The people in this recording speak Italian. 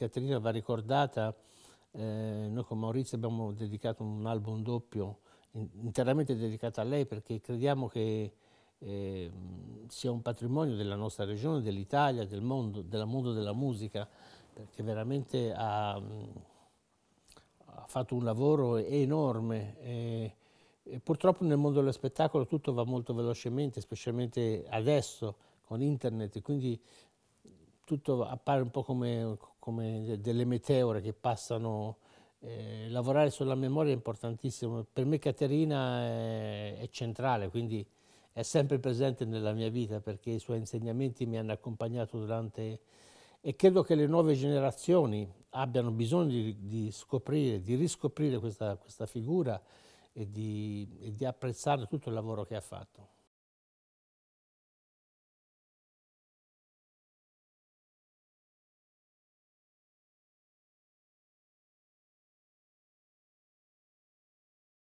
Caterina va ricordata, eh, noi con Maurizio abbiamo dedicato un album doppio interamente dedicato a lei perché crediamo che eh, sia un patrimonio della nostra regione, dell'Italia, del mondo, del mondo della musica, perché veramente ha, mm, ha fatto un lavoro enorme. E, e purtroppo nel mondo dello spettacolo tutto va molto velocemente, specialmente adesso con internet, quindi tutto appare un po' come, come delle meteore che passano. Eh, lavorare sulla memoria è importantissimo. Per me Caterina è, è centrale, quindi è sempre presente nella mia vita perché i suoi insegnamenti mi hanno accompagnato durante e credo che le nuove generazioni abbiano bisogno di, di scoprire, di riscoprire questa, questa figura e di, e di apprezzare tutto il lavoro che ha fatto.